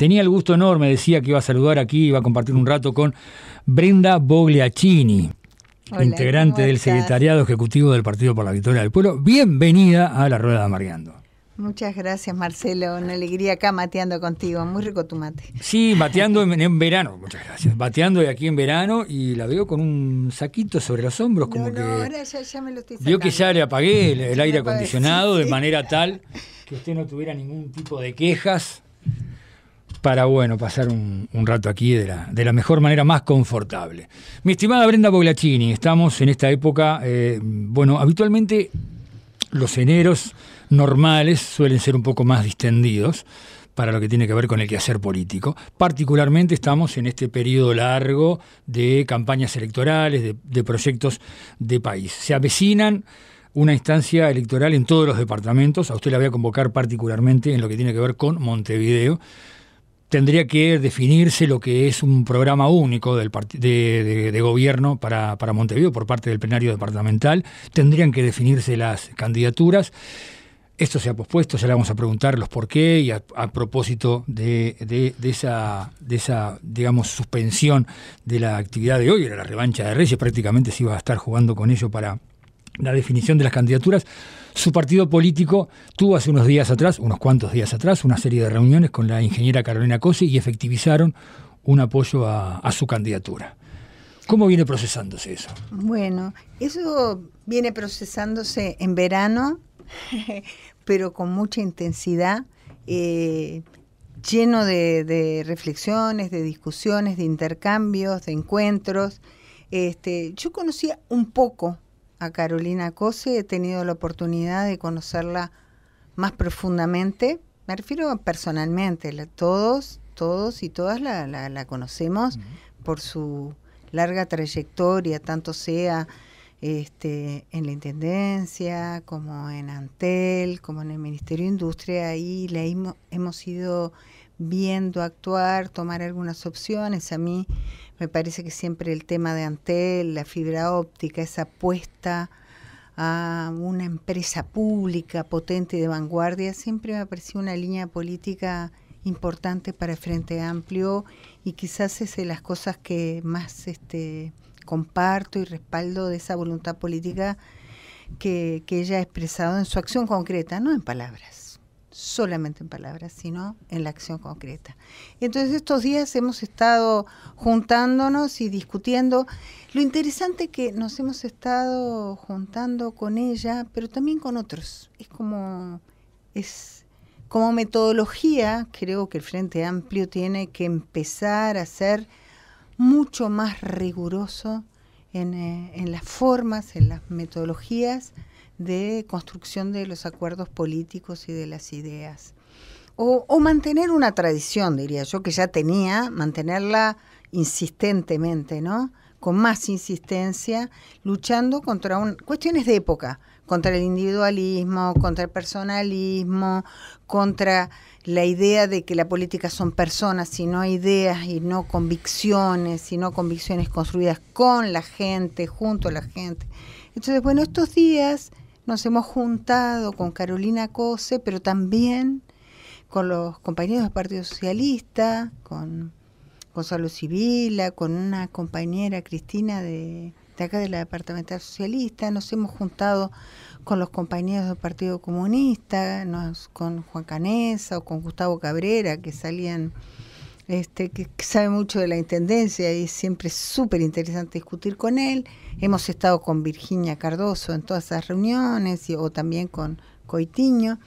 Tenía el gusto enorme, decía que iba a saludar aquí, iba a compartir un rato con Brenda Bogliacchini, integrante del Secretariado Ejecutivo del Partido por la Victoria del Pueblo. Bienvenida a la Rueda de Amargando. Muchas gracias, Marcelo. Una alegría acá mateando contigo. Muy rico tu mate. Sí, mateando en, verano. Muchas gracias. Bateando de aquí en verano y la veo con un saquito sobre los hombros. Como que, ahora ya, me lo estoy Vio que ya le apagué el, aire acondicionado de manera tal que usted no tuviera ningún tipo de quejas para bueno, pasar un, rato aquí de la, de la, mejor manera más confortable. Mi estimada Brenda Boglachini, estamos en esta época, eh, bueno, habitualmente los eneros normales suelen ser un poco más distendidos para lo que tiene que ver con el quehacer político. Particularmente estamos en este periodo largo de campañas electorales, de, de proyectos de país. Se avecinan una instancia electoral en todos los departamentos. A usted la voy a convocar particularmente en lo que tiene que ver con Montevideo tendría que definirse lo que es un programa único del de, gobierno para, para Montevideo por parte del plenario departamental, tendrían que definirse las candidaturas. Esto se ha pospuesto, ya le vamos a preguntar los por qué y a, propósito de, esa, de esa, digamos, suspensión de la actividad de hoy, era la revancha de Reyes, prácticamente se iba a estar jugando con ello para la definición de las candidaturas. Su partido político tuvo hace unos días atrás, unos cuantos días atrás, una serie de reuniones con la ingeniera Carolina Cosi y efectivizaron un apoyo a, su candidatura. ¿Cómo viene procesándose eso? Bueno, eso viene procesándose en verano, pero con mucha intensidad, eh, lleno de, reflexiones, de discusiones, de intercambios, de encuentros. Este, yo conocía un poco a Carolina Cose, he tenido la oportunidad de conocerla más profundamente, me refiero personalmente, todos, todos y todas la, conocemos por su larga trayectoria, tanto sea este, en la Intendencia, como en Antel, como en el Ministerio de Industria, ahí le hemos, hemos viendo actuar, tomar algunas opciones. A mí me parece que siempre el tema de Antel, la fibra óptica, esa apuesta a una empresa pública potente de vanguardia, siempre me ha parecido una línea política importante para el Frente Amplio y quizás es de las cosas que más este, comparto y respaldo de esa voluntad política que, que ella ha expresado en su acción concreta, no en palabras solamente en palabras, sino en la acción concreta. Entonces estos días hemos estado juntándonos y discutiendo. Lo interesante que nos hemos estado juntando con ella, pero también con otros. Es como metodología, creo que el Frente Amplio tiene que empezar a ser mucho más riguroso en eh, las formas, en las metodologías de construcción de los acuerdos políticos y de las ideas. O, mantener una tradición, diría yo, que ya tenía, mantenerla insistentemente, ¿no? Con más insistencia, luchando contra cuestiones de época, contra el individualismo, contra el personalismo, contra la idea de que la política son personas y no ideas y no convicciones, y no convicciones construidas con la gente, junto a la gente. Entonces, bueno, estos días nos hemos juntado con Carolina Cose, pero también con los compañeros del Partido Socialista, con Gonzalo Civila, con una compañera Cristina de, de acá de la Departamental Socialista, nos hemos juntado con los compañeros del Partido Comunista, con Juan Canesa o con Gustavo Cabrera, que salían este, que, sabe mucho de la Intendencia y siempre es súper interesante discutir con él. Hemos estado con Virginia Cardoso en todas esas reuniones y, o también con Coitiño.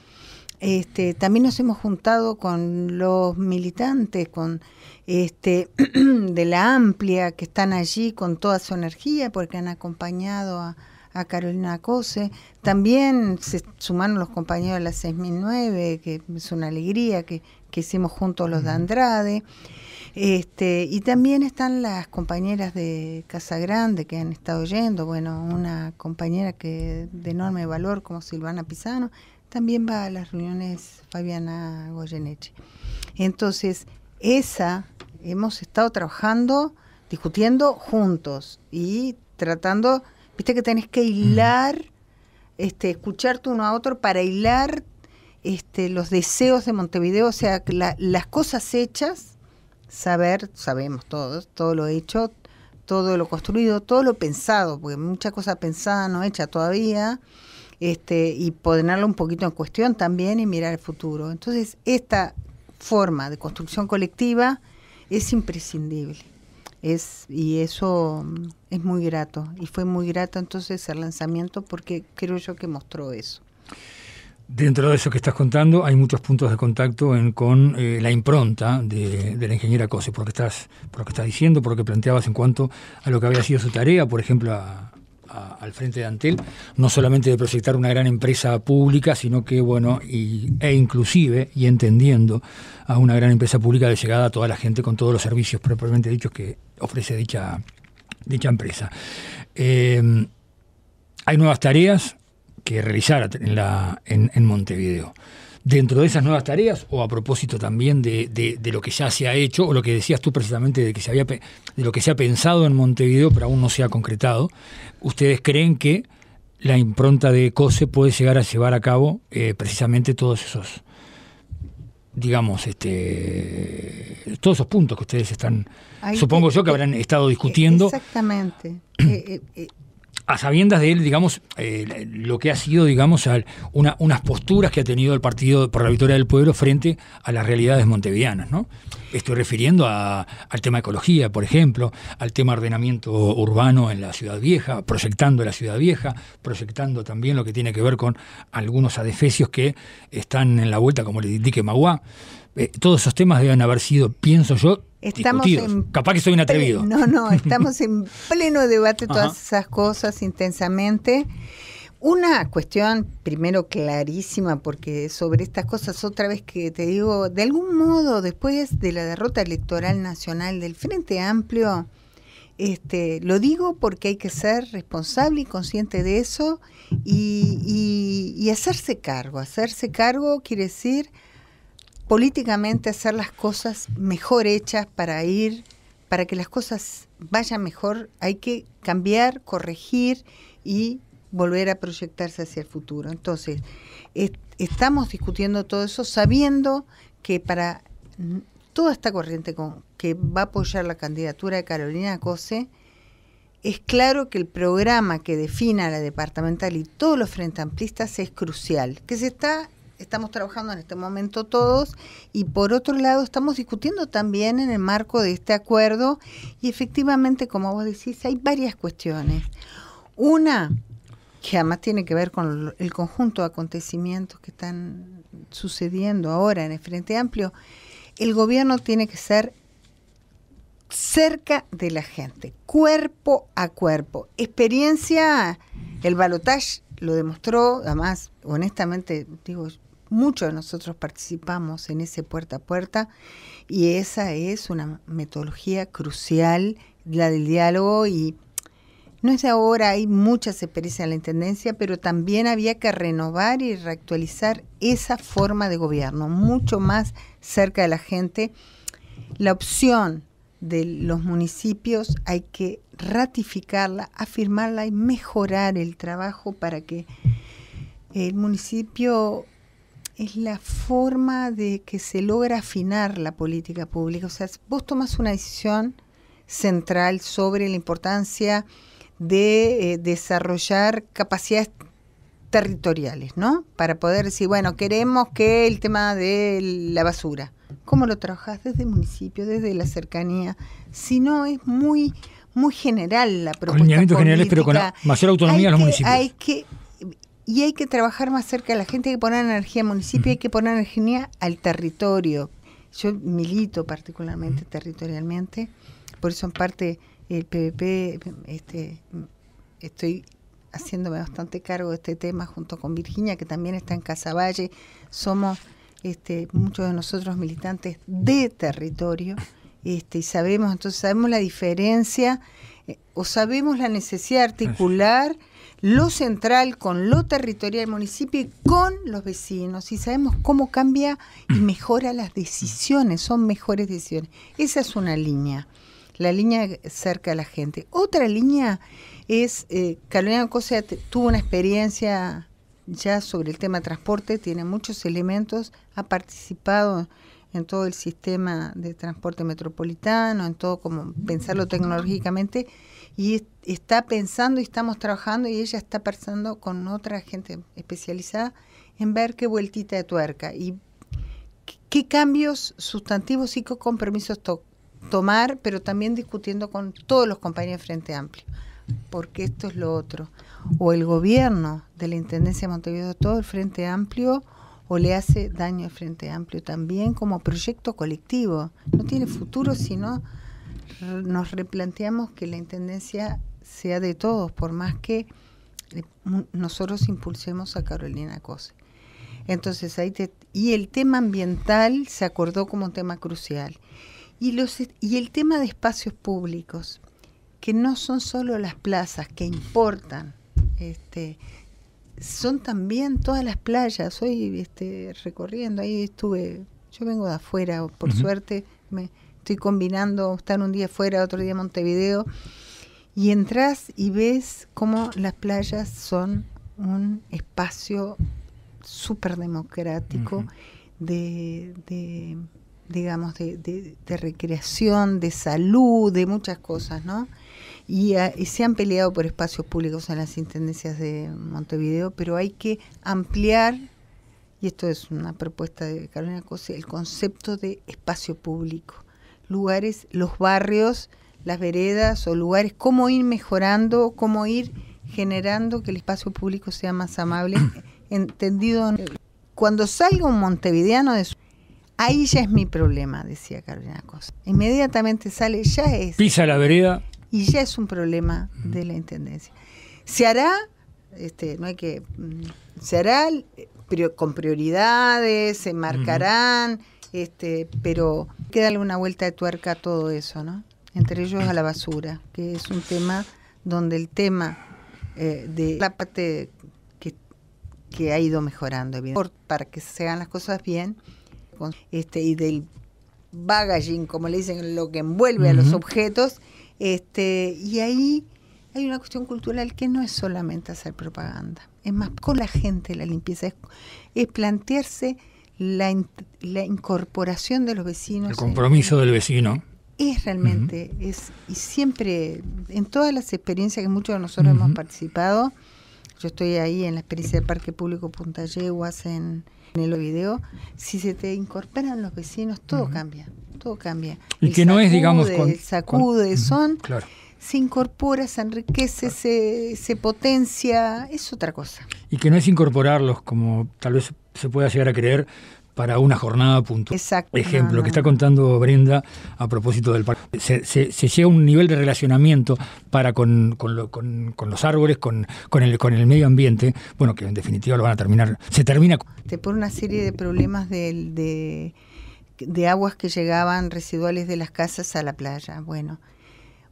Este, también nos hemos juntado con los militantes, con este, de la amplia que están allí con toda su energía porque han acompañado a, a Carolina Cose. También se sumaron los compañeros de la 6009, que es una alegría que, que hicimos juntos los de Andrade. Este, y también están las compañeras de Casa Grande que han estado yendo, bueno, una compañera que de enorme valor como Silvana Pisano, también va a las reuniones Fabiana Goyeneche. Entonces, esa hemos estado trabajando, discutiendo juntos y tratando, viste que tenés que hilar, este escuchar escucharte uno a otro para hilar este, los deseos de Montevideo, o sea, las cosas hechas, saber, sabemos todos, todo lo hecho, todo lo construido, todo lo pensado, porque mucha cosa pensada no hecha todavía, este, y ponerlo un poquito en cuestión también y mirar el futuro. Entonces, esta forma de construcción colectiva es imprescindible. Es, y eso mm, es muy grato. Y fue muy grato entonces el lanzamiento porque creo yo que mostró eso. Dentro de eso que estás contando, hay muchos puntos de contacto con eh, la impronta de, la ingeniera Cose, por lo, estás, diciendo, por lo que planteabas en cuanto a lo que había sido su tarea, por ejemplo, al frente de Antel, no solamente de proyectar una gran empresa pública, sino que, bueno, e inclusive, y entendiendo a una gran empresa pública de llegada a toda la gente con todos los servicios propiamente dichos que ofrece dicha, dicha empresa. Eh, hay nuevas tareas, que realizar en, la, en, Montevideo dentro de esas nuevas tareas o a propósito también de, lo que ya se ha hecho o lo que decías tú precisamente de que se había de lo que se ha pensado en Montevideo pero aún no se ha concretado ustedes creen que la impronta de COSE puede llegar a llevar a cabo eh, precisamente todos esos digamos este todos esos puntos que ustedes están supongo yo que eh, habrán estado discutiendo exactamente eh, a sabiendas de él, digamos, eh, lo que ha sido, digamos, unas posturas que ha tenido el Partido por la Victoria del Pueblo frente a las realidades montevideanas, Estoy refiriendo al tema ecología, por ejemplo, al tema ordenamiento urbano en la Ciudad Vieja, proyectando la Ciudad Vieja, proyectando también lo que tiene que ver con algunos adefesios que están en la vuelta, como le indique Magua. Eh, todos esos temas deben haber sido, pienso yo, Estamos En Capaz que soy un atrevido. No, no, estamos en pleno debate todas esas cosas intensamente. Una cuestión, primero, clarísima, porque sobre estas cosas, otra vez que te digo, de algún modo, después de la derrota electoral nacional del Frente Amplio, este, lo digo porque hay que ser responsable y consciente de eso y, y, y hacerse cargo. Hacerse cargo quiere decir políticamente hacer las cosas mejor hechas para ir, para que las cosas vayan mejor, hay que cambiar, corregir y volver a proyectarse hacia el futuro. Entonces, estamos discutiendo todo eso sabiendo que para toda esta corriente con, que va a apoyar la candidatura de Carolina Cose, es claro que el programa que defina la departamental y todos los frente amplistas es crucial, que se está estamos trabajando en este momento todos y por otro lado estamos discutiendo también en el marco de este acuerdo y efectivamente, como vos decís, hay varias cuestiones. Una, que además tiene que ver con el conjunto de acontecimientos que están sucediendo ahora en el Frente Amplio, el gobierno tiene que ser cerca de la gente, cuerpo a cuerpo. Experiencia, el balotaje lo demostró, además, honestamente, digo, Muchos de nosotros participamos en ese puerta a puerta y esa es una metodología crucial, la del diálogo y no es de ahora, hay muchas experiencias en la Intendencia, pero también había que renovar y reactualizar esa forma de gobierno, mucho más cerca de la gente. La opción de los municipios hay que ratificarla, afirmarla y mejorar el trabajo para que el municipio es la forma de que se logra afinar la política pública. O sea, vos tomas una decisión central sobre la importancia de eh, desarrollar capacidades territoriales, ¿no? Para poder decir, bueno, queremos que el tema de la basura, ¿cómo lo trabajás? desde el municipio, desde la cercanía? Si no, es muy, muy general la propuesta. Con pero con mayor autonomía de los municipios. Hay que y hay que trabajar más cerca de la gente, que poner energía al municipio, hay que poner energía al territorio. Yo milito particularmente territorialmente, por eso en parte el PVP, este, estoy haciéndome bastante cargo de este tema junto con Virginia, que también está en Casaballe. Somos este, muchos de nosotros militantes de territorio este, y sabemos, entonces sabemos la diferencia eh, o sabemos la necesidad de articular lo central, con lo territorial del municipio y con los vecinos. Y sabemos cómo cambia y mm. mejora las decisiones, son mejores decisiones. Esa es una línea, la línea cerca a la gente. Otra línea es, eh, Carolina Cosa tuvo una experiencia ya sobre el tema transporte, tiene muchos elementos, ha participado en todo el sistema de transporte metropolitano, en todo como pensarlo tecnológicamente y está pensando y estamos trabajando y ella está pensando con otra gente especializada en ver qué vueltita de tuerca y qué cambios sustantivos y qué compromisos tomar, pero también discutiendo con todos los compañeros de Frente Amplio, porque esto es lo otro. O el gobierno de la Intendencia de Montevideo, todo el Frente Amplio, o le hace daño al Frente Amplio también como proyecto colectivo. No tiene futuro sino nos replanteamos que la Intendencia sea de todos, por más que eh, nosotros impulsemos a Carolina Cose. Entonces ahí y el tema ambiental se acordó como un tema crucial. Y, los, y el tema de espacios públicos, que no son solo las plazas que importan, este, son también todas las playas. Hoy este, recorriendo, ahí estuve, yo vengo de afuera, por suerte, me, estoy combinando estar un día fuera, otro día en Montevideo, y entras y ves cómo las playas son un espacio súper democrático de, digamos, de, recreación, de salud, de muchas cosas, ¿no? Ah, y, se han peleado por espacios públicos en las intendencias de Montevideo, pero hay que ampliar, y esto es una propuesta de Carolina Cose, el concepto de espacio público lugares, los barrios, las veredas o lugares, cómo ir mejorando, cómo ir generando que el espacio público sea más amable, entendido. Cuando salga un montevideano de su... Ahí ya es mi problema, decía Carolina Cosa. Inmediatamente sale, ya es... Pisa la vereda. Y ya es un problema de la Intendencia. Se hará, este, no hay que... Mm, se hará eh, con prioridades, se marcarán... Este, pero hay que darle una vuelta de tuerca a todo eso, ¿no? Entre ellos a la basura, que es un tema donde el tema eh, de la parte que, ha ido mejorando, para que se hagan las cosas bien, este, y del bagaging, como le dicen, lo que envuelve a los objetos, este, y ahí hay una cuestión cultural que no es solamente hacer propaganda, es más con la gente la limpieza, es plantearse la, incorporación de los vecinos. El compromiso del vecino. Es realmente, es, y siempre, en todas las experiencias que muchos de nosotros hemos participado, yo estoy ahí en la experiencia del Parque Público Punta Yeguas, en, el video, si se te incorporan los vecinos, todo cambia, todo cambia. Y que no es, digamos, con, sacude, son... Claro se incorpora, se enriquece, se, se potencia, es otra cosa. Y que no es incorporarlos como tal vez se pueda llegar a creer para una jornada punto. Exacto. Ejemplo, lo que está contando Brenda a propósito del parque. Se, se, llega a un nivel de relacionamiento para con, con, con, los árboles, con, el, con el medio ambiente, bueno, que en definitiva lo van a terminar. Se termina. Te este, pone una serie de problemas de, de aguas que llegaban residuales de las casas a la playa. Bueno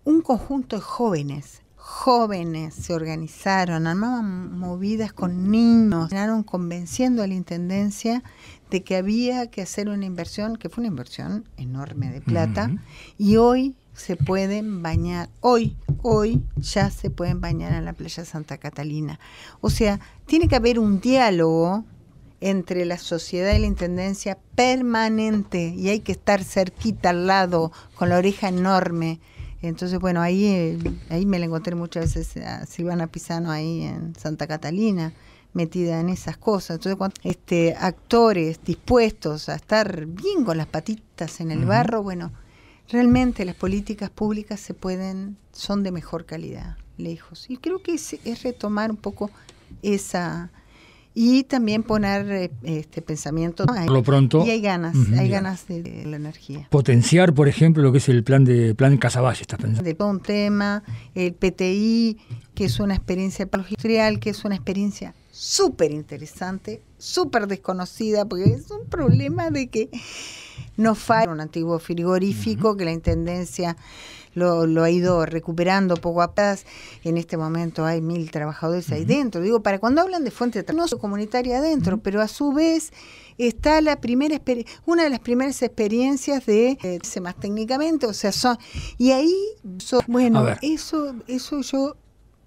un conjunto de jóvenes, jóvenes se organizaron, armaban movidas con niños, terminaron convenciendo a la Intendencia de que había que hacer una inversión, que fue una inversión enorme de plata, y hoy se pueden bañar, hoy, hoy ya se pueden bañar en la playa Santa Catalina. O sea, tiene que haber un diálogo entre la sociedad y la intendencia permanente y hay que estar cerquita al lado, con la oreja enorme, entonces, bueno, ahí, eh, ahí me la encontré muchas veces a Silvana Pisano ahí en Santa Catalina, metida en esas cosas. Entonces, este, actores dispuestos a estar bien con las patitas en el barro, bueno, realmente las políticas públicas se pueden, son de mejor calidad, lejos. Y creo que es, es retomar un poco esa, y también poner eh, este pensamiento Por lo pronto y hay ganas hay ganas de, la energía potenciar por ejemplo lo que es el plan de plan Casaballe estás pensando de un tema el PTI que es una experiencia industrial que es una experiencia súper interesante súper desconocida porque es un problema de que no falla un antiguo frigorífico que la intendencia lo, ha ido recuperando poco a poco. En este momento hay mil trabajadores ahí dentro. Digo, para cuando hablan de fuente de trabajo comunitaria adentro, pero a su vez está la primera una de las primeras experiencias de eh, más técnicamente, o sea, son y ahí son bueno, eso eso yo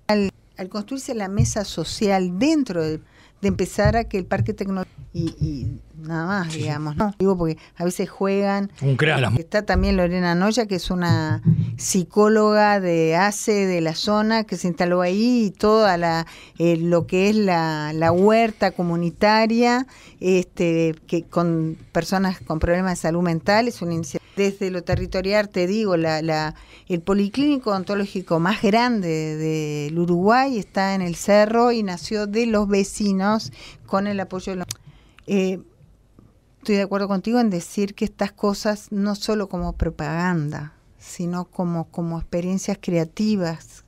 al, construirse la mesa social dentro de, empezar a que el parque tecnológico y nada más, digamos, ¿no? Digo, porque a veces juegan. Está también Lorena Noya, que es una psicóloga de ACE de la zona, que se instaló ahí y toda la, eh, lo que es la, la, huerta comunitaria, este, que con personas con problemas de salud mental, es una Desde lo territorial, te digo, la, la, el policlínico odontológico más grande del Uruguay está en el cerro y nació de los vecinos con el apoyo de los... Eh, estoy de acuerdo contigo en decir que estas cosas no solo como propaganda, sino como, como experiencias creativas.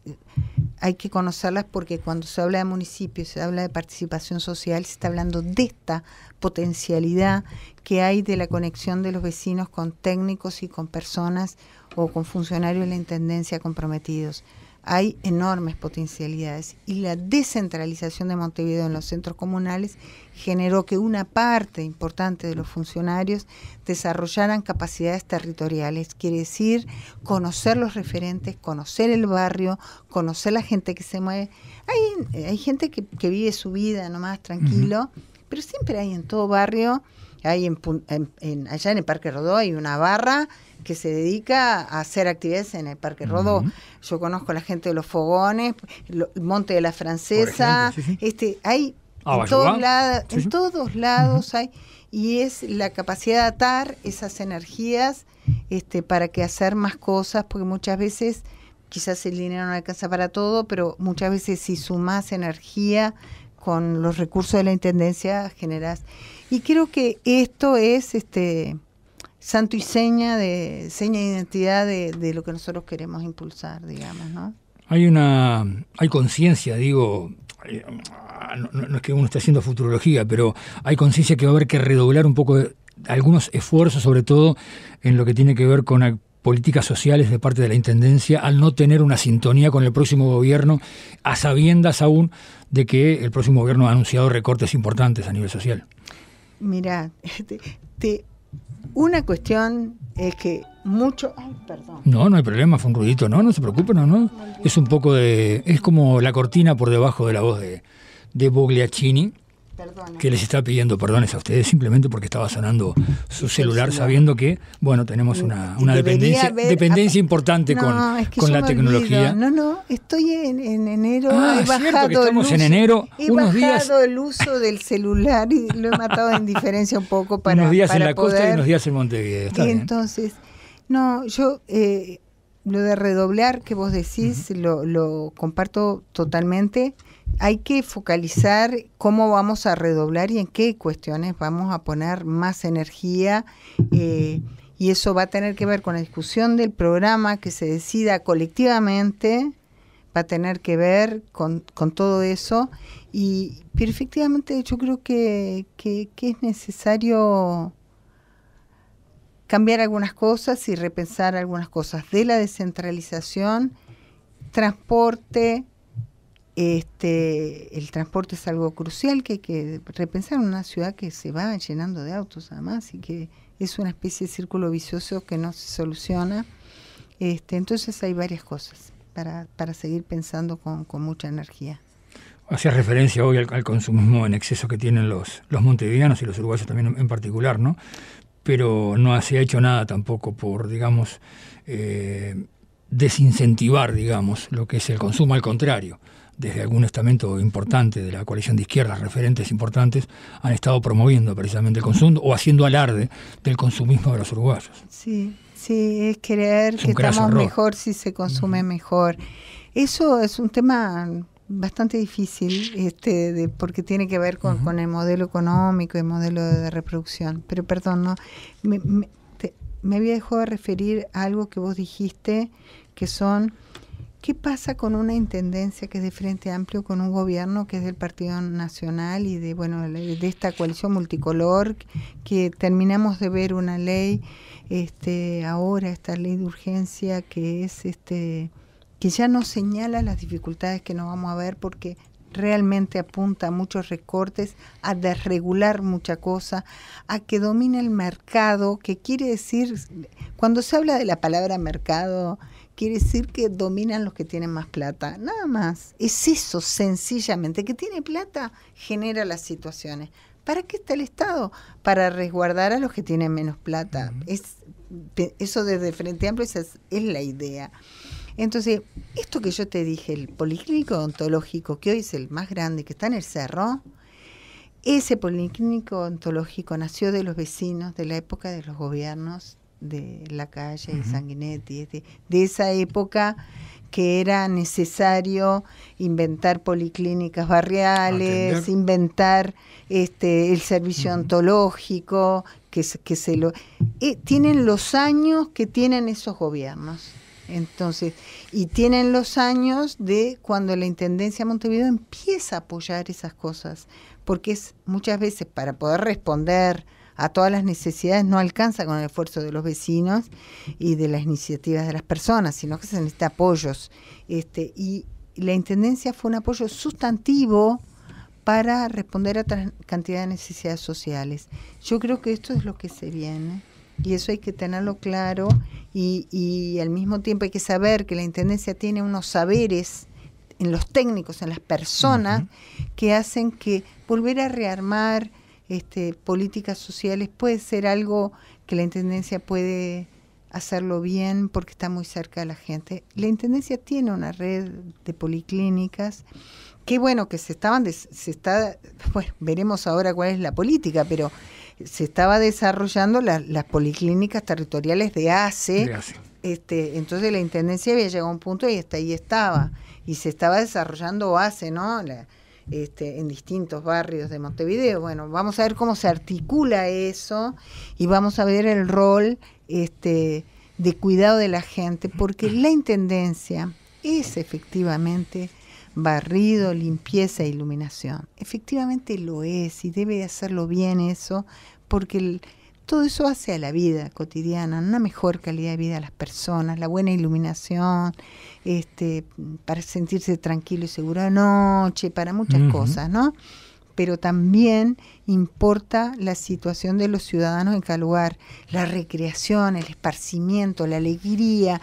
Hay que conocerlas porque cuando se habla de municipios, se habla de participación social, se está hablando de esta potencialidad que hay de la conexión de los vecinos con técnicos y con personas o con funcionarios de la Intendencia comprometidos hay enormes potencialidades y la descentralización de Montevideo en los centros comunales generó que una parte importante de los funcionarios desarrollaran capacidades territoriales, quiere decir conocer los referentes, conocer el barrio, conocer la gente que se mueve. Hay, hay gente que, vive su vida nomás tranquilo, pero siempre hay en todo barrio hay en, allá en el Parque Rodó hay una barra que se dedica a hacer actividades en el Parque Rodó. Yo conozco a la gente de los fogones, el Monte de la Francesa, este, hay en, todos lados, en todos lados hay, y es la capacidad de atar esas energías este, para que hacer más cosas, porque muchas veces quizás el dinero no alcanza para todo, pero muchas veces si sumas energía con los recursos de la Intendencia generas y creo que esto es este santo y seña de seña identidad de, lo que nosotros queremos impulsar, digamos, ¿no? Hay una hay conciencia, digo, eh, no, es que uno esté haciendo futurología, pero hay conciencia que va a haber que redoblar un poco algunos esfuerzos, sobre todo en lo que tiene que ver con políticas sociales de parte de la Intendencia al no tener una sintonía con el próximo gobierno, a sabiendas aún de que el próximo gobierno ha anunciado recortes importantes a nivel social. Mira, este, una cuestión es que mucho. Ay, perdón. No, no hay problema, fue un ruidito. No, no se preocupe, no, no. Es un poco de. Es como la cortina por debajo de la voz de, de que les está pidiendo perdones a ustedes simplemente porque estaba sonando su celular sabiendo que, bueno, tenemos una, dependencia, dependencia importante con, la tecnología. No, no, estoy en, enero. Ah, he bajado que estamos en enero. He bajado el uso del celular y lo he matado en diferencia un poco para Unos días en la costa y unos días en Montevideo. y entonces, no, yo... Eh, lo de redoblar que vos decís lo, lo comparto totalmente hay que focalizar cómo vamos a redoblar y en qué cuestiones vamos a poner más energía. Eh, y eso va a tener que ver con la discusión del programa que se decida colectivamente, va a tener que ver con, todo eso. Y perfectamente yo creo que es necesario cambiar algunas cosas y repensar algunas cosas de la descentralización, transporte, este, el transporte es algo crucial que hay que repensar en una ciudad que se va llenando de autos además y que es una especie de círculo vicioso que no se soluciona. Este, entonces hay varias cosas para, seguir pensando con, mucha energía. Hacía referencia hoy al, al, consumismo en exceso que tienen los, los montevideanos y los uruguayos también en particular, ¿no? Pero no se ha hecho nada tampoco por, digamos, eh, desincentivar, digamos, lo que es el consumo, al contrario desde algún estamento importante de la coalición de izquierdas, referentes importantes, han estado promoviendo precisamente el consumo o haciendo alarde del consumismo de los uruguayos. Sí, sí, es creer que estamos mejor si se consume mejor. Eso es un tema bastante difícil este porque tiene que ver con, el modelo económico y el modelo de, reproducción. Pero perdón, no me, me, me había dejado de referir a algo que vos dijiste que son ¿Qué pasa con una intendencia que es de Frente Amplio, con un gobierno que es del Partido Nacional y de, bueno, de esta coalición multicolor, que terminamos de ver una ley, este, ahora esta ley de urgencia que es, este, que ya nos señala las dificultades que nos vamos a ver porque realmente apunta a muchos recortes, a desregular mucha cosa, a que domine el mercado, que quiere decir, cuando se habla de la palabra mercado, quiere decir que dominan los que tienen más plata. Nada más. Es eso, sencillamente. Que tiene plata genera las situaciones. ¿Para qué está el Estado? Para resguardar a los que tienen menos plata. es, eso desde Frente Amplio esa es, la idea. Entonces, esto que yo te dije, el policlínico ontológico, que hoy es el más grande, que está en el cerro, ese policlínico ontológico nació de los vecinos, de la época de los gobiernos de la calle y Sanguinetti, de, esa época que era necesario inventar policlínicas barriales, inventar este el servicio ontológico, que, se lo eh, tienen los años que tienen esos gobiernos. Entonces, y tienen los años de cuando la Intendencia Montevideo empieza a apoyar esas cosas, porque es muchas veces para poder responder a todas las necesidades no alcanza con el esfuerzo de los vecinos y de las iniciativas de las personas, sino que se necesita apoyos. Este, y la Intendencia fue un apoyo sustantivo para responder a otra cantidad de necesidades sociales. Yo creo que esto es lo que se viene y eso hay que tenerlo claro y, al mismo tiempo hay que saber que la Intendencia tiene unos saberes en los técnicos, en las personas, que hacen que volver a rearmar, este, políticas sociales puede ser algo que la Intendencia puede hacerlo bien porque está muy cerca de la gente. La Intendencia tiene una red de policlínicas que bueno que se estaban se está bueno, veremos ahora cuál es la política, pero se estaba desarrollando las policlínicas territoriales de ACE. Este, entonces la intendencia había llegado a un punto y hasta ahí estaba y se estaba desarrollando ACE, ¿no? este, en distintos barrios de Montevideo. Bueno, vamos a ver cómo se articula eso y vamos a ver el rol este, de cuidado de la gente, porque la Intendencia es efectivamente barrido, limpieza e iluminación. Efectivamente lo es y debe hacerlo bien eso, porque el, todo eso hace a la vida cotidiana, una mejor calidad de vida a las personas, la buena iluminación, este, para sentirse tranquilo y seguro de noche, para muchas cosas, ¿no? Pero también importa la situación de los ciudadanos en cada lugar, la recreación, el esparcimiento, la alegría,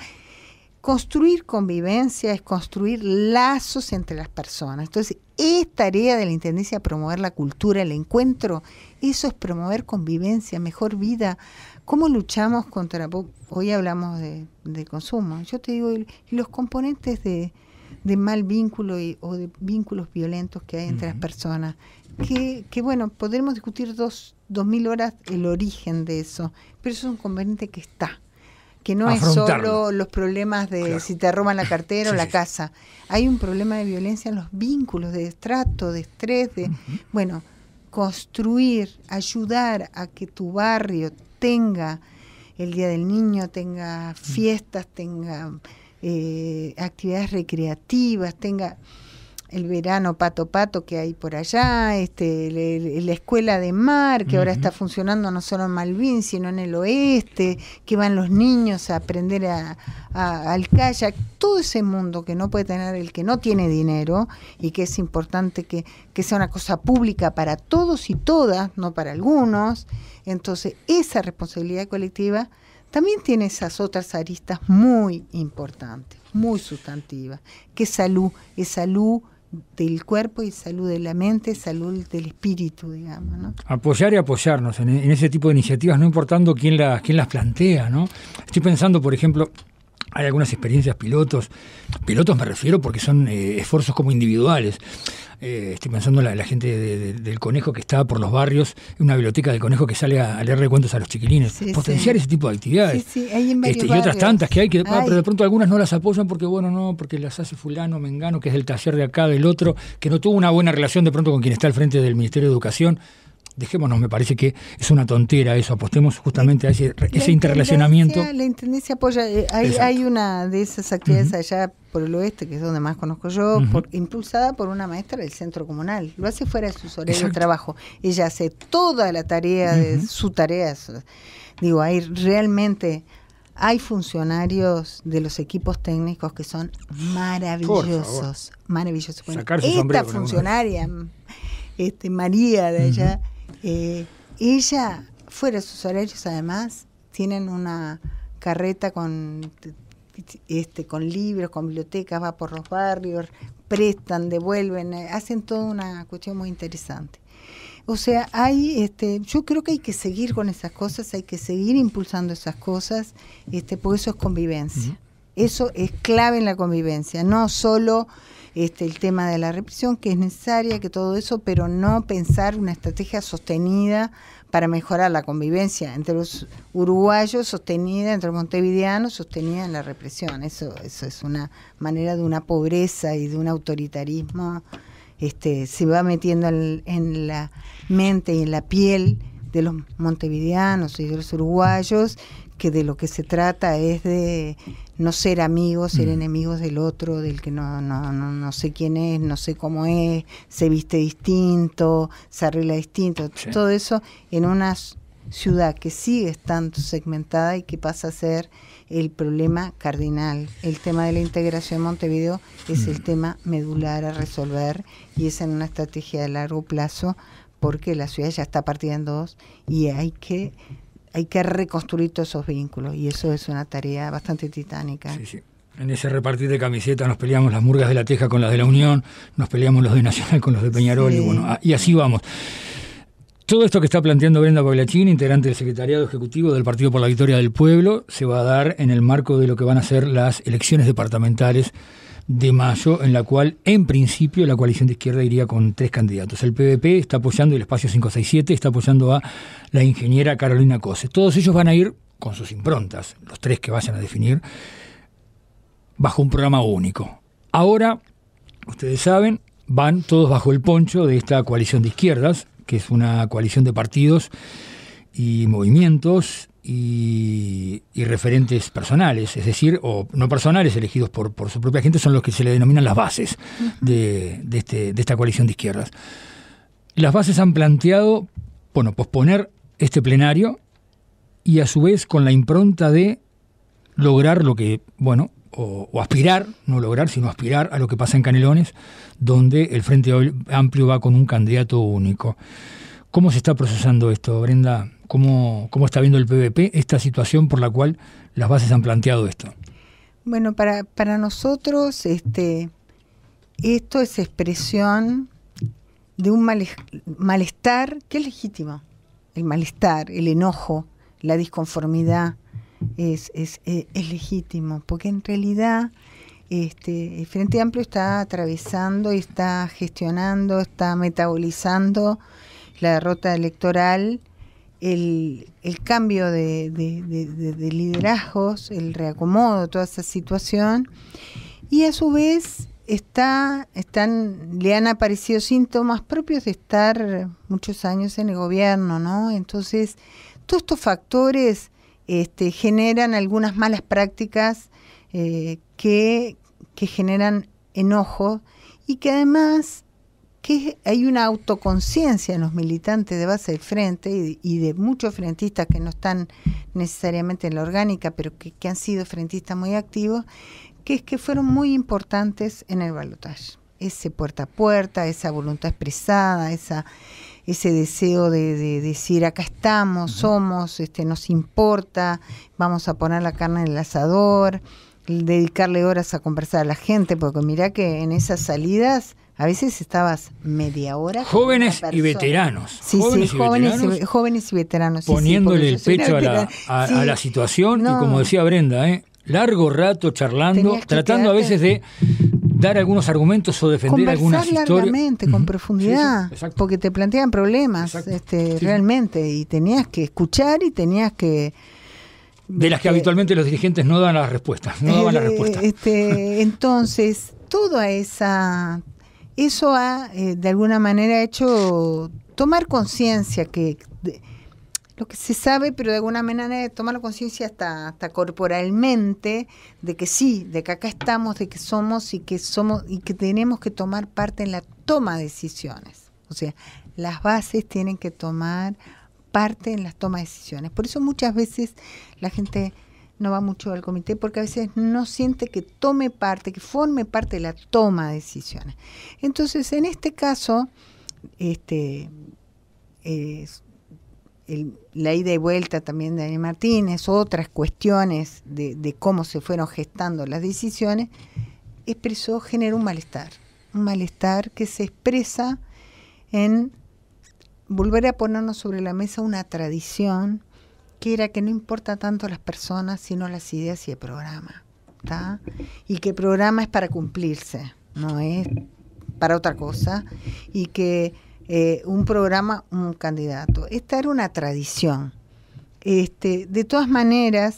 Construir convivencia es construir lazos entre las personas. Entonces, esta tarea de la Intendencia promover la cultura, el encuentro. Eso es promover convivencia, mejor vida. ¿Cómo luchamos contra... Hoy hablamos de, consumo. Yo te digo, los componentes de, mal vínculo o de vínculos violentos que hay entre las personas. Que, bueno, podremos discutir dos, mil horas el origen de eso, pero eso es un componente que está que no es solo los problemas de si te roban la cartera o la casa. Hay un problema de violencia en los vínculos, de estrato de estrés, de... Bueno, construir, ayudar a que tu barrio tenga el Día del Niño, tenga mm. fiestas, tenga eh, actividades recreativas, tenga el verano Pato Pato que hay por allá, este, la escuela de mar que ahora está funcionando no solo en Malvin, sino en el oeste, que van los niños a aprender a, al kayak, todo ese mundo que no puede tener el que no tiene dinero y que es importante que, que sea una cosa pública para todos y todas, no para algunos. Entonces, esa responsabilidad colectiva también tiene esas otras aristas muy importantes, muy sustantivas, que es salud, es salud del cuerpo y salud de la mente, salud del espíritu, digamos. ¿no? Apoyar y apoyarnos en, ese tipo de iniciativas, no importando quién, las quién las plantea. ¿no? Estoy pensando, por ejemplo, hay algunas experiencias pilotos, pilotos me refiero porque son eh, esfuerzos como individuales. Eh, estoy pensando la, gente del conejo que está por los barrios, una biblioteca del conejo que sale a, leerle leer a los chiquilines. Potenciar ese tipo de actividades. Sí, hay este, y otras tantas que hay que, ah, pero de pronto algunas no las apoyan porque, bueno, no, porque las hace fulano, mengano, que es del taller de acá, del otro, que no tuvo una buena relación de pronto con quien está al frente del Ministerio de Educación dejémonos, me parece que es una tontera eso, apostemos justamente a ese, interrelacionamiento. La Intendencia apoya, eh, hay, una de esas actividades allá por el oeste, que es donde más conozco yo, impulsada por una maestra del centro comunal, lo hace fuera de su horario de trabajo, ella hace toda la tarea, de su tarea, digo, hay realmente... Hay funcionarios de los equipos técnicos que son maravillosos, maravillosos. esta funcionaria, este, María de allá, eh, ella, fuera de sus salarios además, tienen una carreta con, este, con libros, con bibliotecas, va por los barrios, prestan, devuelven, eh, hacen toda una cuestión muy interesante. O sea, hay, este, yo creo que hay que seguir con esas cosas, hay que seguir impulsando esas cosas, este, porque eso es convivencia. Eso es clave en la convivencia, no solo este, el tema de la represión, que es necesaria, que todo eso, pero no pensar una estrategia sostenida para mejorar la convivencia entre los uruguayos, sostenida entre los montevideanos, sostenida en la represión. Eso, eso es una manera de una pobreza y de un autoritarismo. Este, se va metiendo en, en la mente y en la piel de los montevideanos y de los uruguayos que de lo que se trata es de no ser amigos, ser mm. enemigos del otro, del que no, no, no, no, sé quién es, no sé cómo es, se viste distinto, se arregla distinto, todo eso en una ciudad que sigue estando segmentada y que pasa a ser el problema cardinal. El tema de la integración de Montevideo es el mm. tema medular a resolver y es en una estrategia de largo plazo porque la ciudad ya está partida en dos y hay que hay que reconstruir todos esos vínculos y eso es una tarea bastante titánica. Sí, sí. En ese repartir de camisetas nos peleamos las murgas de la Teja con las de la Unión, nos peleamos los de Nacional con los de Peñarol y bueno, ah, y así vamos. Todo esto que está planteando Brenda Pablachín, integrante del Secretariado Ejecutivo del Partido por la Victoria del Pueblo, se va a dar en el marco de lo que van a ser las elecciones departamentales de mayo, en la cual, en principio, la coalición de izquierda iría con tres candidatos. El PVP está apoyando, el espacio 567 está apoyando a la ingeniera Carolina Cose. Todos ellos van a ir con sus improntas, los tres que vayan a definir, bajo un programa único. Ahora, ustedes saben, van todos bajo el poncho de esta coalición de izquierdas, que es una coalición de partidos y movimientos y, referentes personales, es decir, o no personales elegidos por, su propia gente, son los que se le denominan las bases de, de, este, de esta coalición de izquierdas. Las bases han planteado, bueno, posponer este plenario y a su vez con la impronta de lograr lo que, bueno, o, aspirar, no lograr, sino aspirar a lo que pasa en Canelones, donde el Frente Amplio va con un candidato único. ¿Cómo se está procesando esto, Brenda? cómo, está viendo el PVP esta situación por la cual las bases han planteado esto. Bueno, para, para nosotros este, esto es expresión de un malestar que es legítimo. El malestar, el enojo, la disconformidad es, es, eh, legítimo, porque en realidad este, el Frente Amplio está atravesando, y está gestionando, está metabolizando la derrota electoral el, cambio de, liderazgos, el reacomodo, toda esa situación. Y a su vez está, están, le han aparecido síntomas propios de estar muchos años en el gobierno, ¿no? Entonces, todos estos factores este, generan algunas malas prácticas eh, que, que generan enojo y que además que hay una autoconciencia en los militantes de base del frente y, de muchos frentistas que no están necesariamente en la orgánica, pero que, han sido frentistas muy activos, que es que fueron muy importantes en el balotaje. Ese puerta a puerta, esa voluntad expresada, esa, ese deseo de, decir acá estamos, somos, este, nos importa, vamos a poner la carne en el asador, dedicarle horas a conversar a la gente, porque mira que en esas salidas a veces estabas media hora. Jóvenes y veteranos. Sí, jóvenes sí, y jóvenes, veteranos, y, jóvenes y veteranos. poniéndole el pecho a la, a, la, situación y como decía Brenda, ¿eh? largo rato charlando, tratando a veces de dar algunos argumentos o defender algunas historias. largamente, con profundidad, porque te plantean problemas este, realmente y tenías que escuchar y tenías que... De las que, este, habitualmente los dirigentes no dan las respuestas, no daban la las eh, Este, entonces, toda esa eso ha eh, de alguna manera hecho tomar conciencia que de, lo que se sabe, pero de alguna manera tomar conciencia hasta, hasta corporalmente de que sí, de que acá estamos, de que somos y que somos y que tenemos que tomar parte en la toma de decisiones. O sea, las bases tienen que tomar parte en las tomas de decisiones. Por eso muchas veces la gente no va mucho al comité porque a veces no siente que tome parte, que forme parte de la toma de decisiones. Entonces, en este caso, este, la ida y vuelta también de Daniel Martínez, otras cuestiones de, cómo se fueron gestando las decisiones, expresó, generó un malestar, un malestar que se expresa en volver a ponernos sobre la mesa una tradición, que que no importa tanto las personas, sino las ideas y el programa. Y que el programa es para cumplirse, no es para otra cosa. Y que eh, un programa, un candidato. Esta era una tradición. Este, de todas maneras,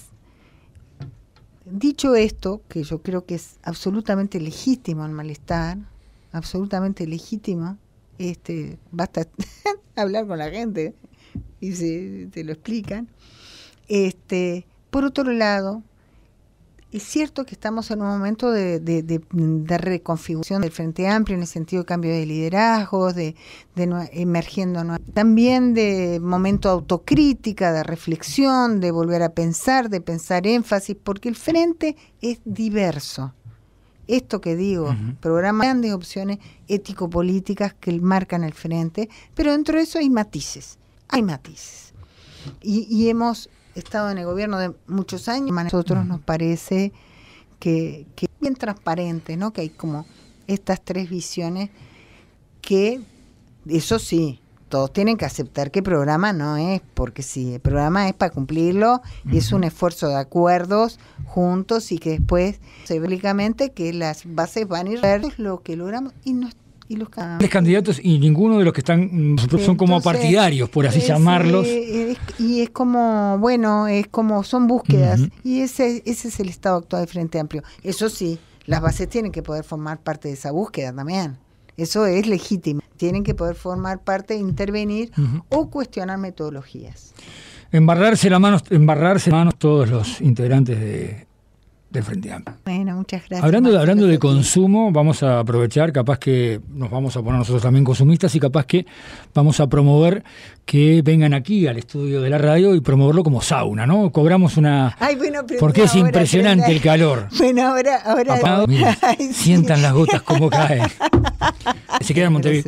dicho esto, que yo creo que es absolutamente legítimo el malestar, absolutamente legítimo, este, basta hablar con la gente, te lo explican. Este, por otro lado, es cierto que estamos en un momento de, reconfiguración del Frente Amplio en el sentido de cambio de liderazgo de, emergiendo también de momento autocrítica, de reflexión, de volver a pensar, de pensar énfasis, porque el Frente es diverso. Esto que digo, programa programas grandes opciones ético-políticas que marcan el Frente, pero dentro de eso hay matices hay matices. Y, hemos estado en el gobierno de muchos años, a nosotros nos parece que, que bien transparente, ¿no? Que hay como estas tres visiones que, eso sí, todos tienen que aceptar que el programa no es porque si el programa es para cumplirlo y es un esfuerzo de acuerdos juntos y que después, públicamente, que las bases van a ir es lo que logramos y no y ah, candidatos. y ninguno de los que están mm, son como partidarios, por así llamarlos. Eh, eh, y es como, bueno, es como son búsquedas. Y ese, ese es el estado actual de Frente Amplio. Eso sí, las bases tienen que poder formar parte de esa búsqueda también. Eso es legítimo. Tienen que poder formar parte, intervenir o cuestionar metodologías. Embarrarse, la manos, embarrarse manos todos los integrantes de bueno, muchas gracias. Hablando, hablando de consumo, vamos a aprovechar, capaz que nos vamos a poner nosotros también consumistas y capaz que vamos a promover que vengan aquí al estudio de la radio y promoverlo como sauna, ¿no? Cobramos una... Ay, bueno, porque es impresionante el calor. Bueno, ahora... ahora Sientan las gotas como caen. Se queda en Montevideo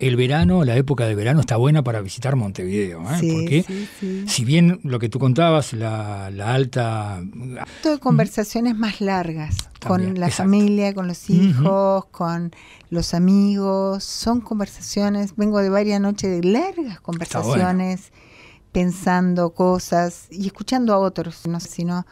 el verano, la época de verano está buena para visitar Montevideo, ¿eh? porque si bien lo que tú contabas, la, alta... conversaciones más largas con la familia, con los hijos, con los amigos, son conversaciones, vengo de varias noches de largas conversaciones, pensando cosas y escuchando a otros, no sino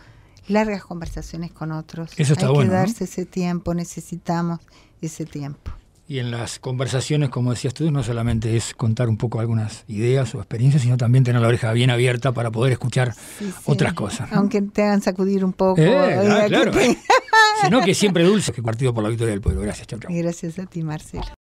largas conversaciones con otros. Eso está Hay que darse ese tiempo, necesitamos ese tiempo. Y en las conversaciones, como decías tú, no solamente es contar un poco algunas ideas o experiencias, sino también tener la oreja bien abierta para poder escuchar otras cosas. Aunque te hagan sacudir un poco. Eh, eh, ah, claro. sino que siempre dulce, que partido por la victoria del pueblo. Gracias, chau, gracias a ti, Marcelo.